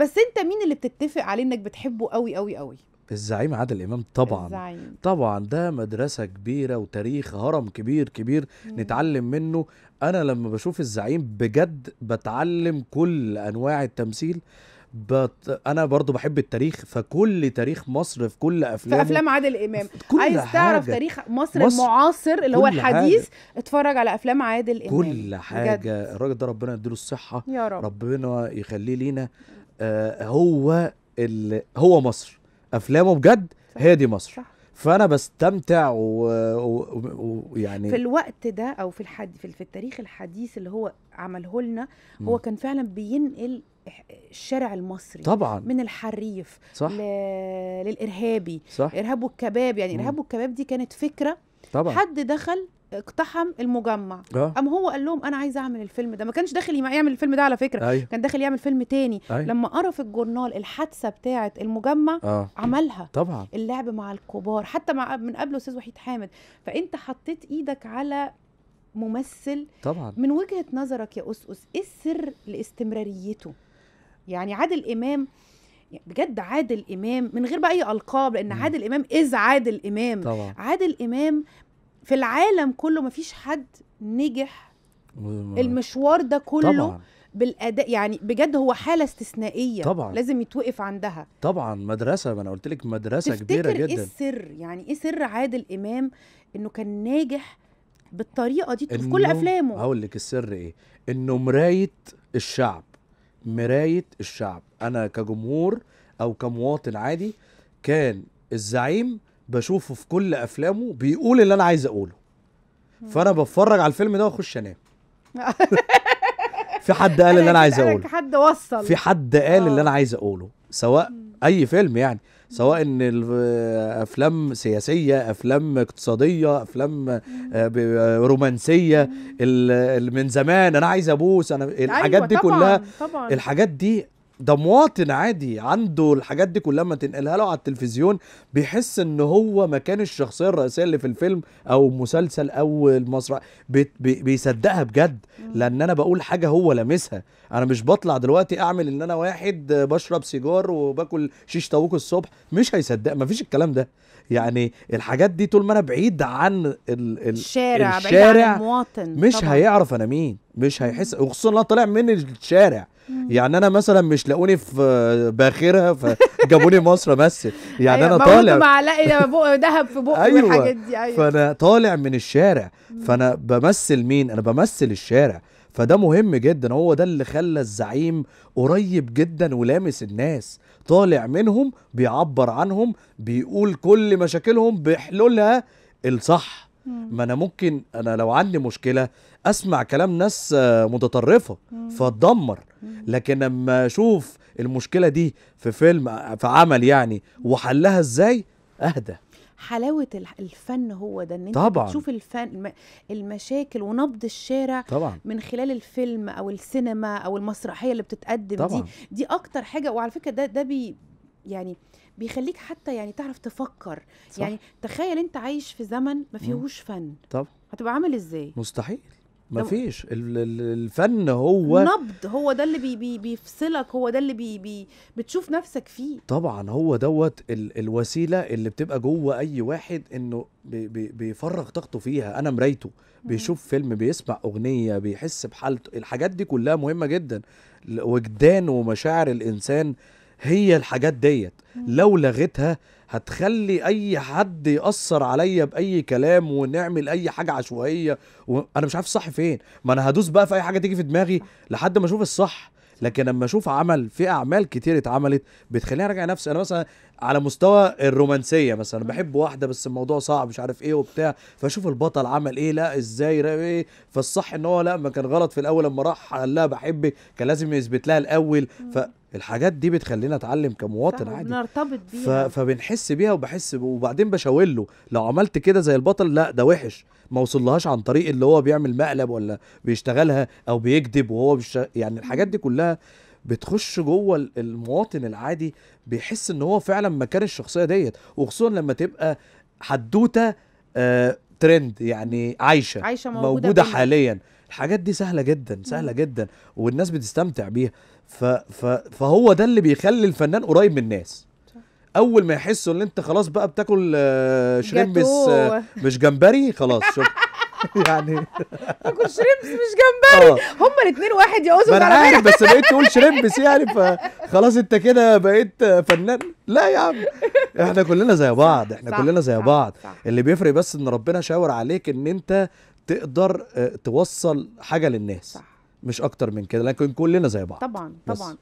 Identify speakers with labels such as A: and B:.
A: بس انت مين اللي بتتفق عليه انك بتحبه قوي قوي قوي
B: الزعيم عادل امام طبعا الزعيم. طبعا ده مدرسه كبيره وتاريخ هرم كبير كبير مم. نتعلم منه انا لما بشوف الزعيم بجد بتعلم كل انواع التمثيل بت... انا برضو بحب التاريخ فكل تاريخ مصر في كل افلام في افلام عادل امام كل عايز حاجة. تعرف تاريخ
A: مصر, مصر المعاصر اللي هو الحديث حاجة. اتفرج على افلام عادل امام
B: كل حاجه الراجل ده ربنا يديله الصحه يا رب. ربنا يخليه لينا آه، هو ال... هو مصر افلامه بجد هي دي مصر صح. فانا بستمتع ويعني و... و... في
A: الوقت ده او في الحد في التاريخ الحديث اللي هو عمله لنا هو م. كان فعلا بينقل الشارع المصري طبعا من الحريف صح. ل... للارهابي صح. ارهاب والكباب يعني ارهاب والكباب دي كانت فكره طبعا حد دخل اقتحم المجمع آه. هو قال لهم انا عايز اعمل الفيلم ده ما كانش داخل يعمل الفيلم ده على فكره أيوه. كان داخل يعمل فيلم تاني أيوه. لما قرا في الجورنال الحادثه بتاعه المجمع آه. عملها طبعا اللعب مع الكبار حتى مع من قبله استاذ وحيد حامد فانت حطيت ايدك على ممثل طبعا من وجهه نظرك يا اسقس ايه السر لاستمراريته يعني عادل امام يعني بجد عادل امام من غير بقى اي القاب لان عادل امام از عادل امام طبعا. عادل امام في العالم كله ما فيش حد نجح المشوار ده كله طبعا. بالاداء يعني بجد هو حاله استثنائيه طبعا لازم يتوقف عندها
B: طبعا مدرسه ما انا قلت لك مدرسه كبيره إيه جدا ايه
A: السر يعني ايه سر عادل امام انه كان ناجح بالطريقه دي في كل افلامه
B: هقول لك السر ايه انه مرايه الشعب مرايه الشعب انا كجمهور او كمواطن عادي كان الزعيم بشوفه في كل افلامه بيقول اللي انا عايز اقوله فانا بتفرج على الفيلم ده واخش انام في حد قال اللي انا عايز اقوله
A: حد وصل في
B: حد قال اللي انا عايز اقوله سواء اي فيلم يعني سواء افلام سياسيه افلام اقتصاديه افلام آه، آه، رومانسيه من زمان انا عايز ابوس انا الحاجات أيوة، دي كلها الحاجات دي ده مواطن عادي عنده الحاجات دي كلها ما تنقلها له على التلفزيون بيحس ان هو مكان الشخصيه الرئيسيه اللي في الفيلم او مسلسل او المسرح بي بي بيصدقها بجد لان انا بقول حاجه هو لامسها انا مش بطلع دلوقتي اعمل ان انا واحد بشرب سيجار وباكل شيش طاووق الصبح مش هيصدق ما فيش الكلام ده يعني الحاجات دي طول ما انا بعيد عن ال ال الشارع, الشارع بعيد عن المواطن مش طبعا. هيعرف انا مين مش هيحس وخصوصا انا طالع من الشارع يعني انا مثلا مش لاقوني في باخرها فجابوني مصر امثل يعني أيوة، انا طالع
A: معلقي بق ذهب في
B: بقي أيوة. والحاجات دي ايوه فانا طالع من الشارع فانا بمثل مين انا بمثل الشارع فده مهم جدا هو ده اللي خلى الزعيم قريب جدا ولامس الناس طالع منهم بيعبر عنهم بيقول كل مشاكلهم بحلولها الصح ما انا ممكن انا لو عندي مشكله اسمع كلام ناس آه، متطرفه فاتدمر لكن لما اشوف المشكله دي في فيلم آه، في عمل يعني وحلها ازاي اهدى
A: حلاوه الفن هو ده ان انت طبعًا. تشوف الفن المشاكل ونبض الشارع طبعًا. من خلال الفيلم او السينما او المسرحيه اللي بتتقدم طبعًا. دي دي اكتر حاجه وعلى فكره ده ده بي يعني بيخليك حتى يعني تعرف تفكر صح. يعني تخيل انت عايش في زمن ما فيهوش فن طب هتبقى عامل ازاي
B: مستحيل ما فيش الفن هو نبض
A: هو ده اللي بي بي بيفصلك هو ده اللي بي بي بتشوف نفسك فيه
B: طبعا هو دوت ال الوسيله اللي بتبقى جوه اي واحد انه بي بي بيفرغ طاقته فيها انا مرايته بيشوف فيلم بيسمع اغنيه بيحس بحالته الحاجات دي كلها مهمه جدا وجدان ومشاعر الانسان هي الحاجات ديت لو لغيتها هتخلي اي حد ياثر عليا باي كلام ونعمل اي حاجه عشوائيه وانا مش عارف الصح فين ما انا هدوس بقى في اي حاجه تيجي في دماغي لحد ما اشوف الصح لكن لما اشوف عمل في اعمال كتير اتعملت بتخليني اراجع نفسي انا مثلا على مستوى الرومانسيه مثلا بحب واحده بس الموضوع صعب مش عارف ايه وبتاع فاشوف البطل عمل ايه لا ازاي ايه فالصح ان هو لا ما كان غلط في الاول لما راح قال لها بحبك كان لازم يثبت لها الاول فالحاجات دي بتخلينا اتعلم كمواطن عادي
A: بنرتبط بيها
B: فبنحس بيها وبحس وبعدين بشاور له لو عملت كده زي البطل لا ده وحش ما وصلهاش عن طريق اللي هو بيعمل مقلب ولا بيشتغلها او بيكذب وهو بيشتغل يعني الحاجات دي كلها بتخش جوه المواطن العادي بيحس ان هو فعلا مكان الشخصيه ديت وخصوصا لما تبقى حدوته آه ترند يعني عايشه عايشه موجوده, موجودة حاليا الحاجات دي سهله جدا سهله جدا والناس بتستمتع بيها ف ف فهو ده اللي بيخلي الفنان قريب من الناس اول ما يحسوا ان انت خلاص بقى بتاكل آه، شريمبس آه، مش جمبري خلاص شكرا يعني
A: باكل شريمبس مش جمبري آه. هما الاثنين واحد يا اوزو انا عارف بس بقيت تقول شريمبس يعني
B: فخلاص انت كده بقيت فنان لا يا عم احنا كلنا زي بعض احنا صح كلنا زي صح بعض صح اللي بيفرق بس ان ربنا شاور عليك ان انت تقدر آه، توصل حاجه للناس صح مش اكتر من كده لكن كلنا زي بعض
A: طبعا بس. طبعا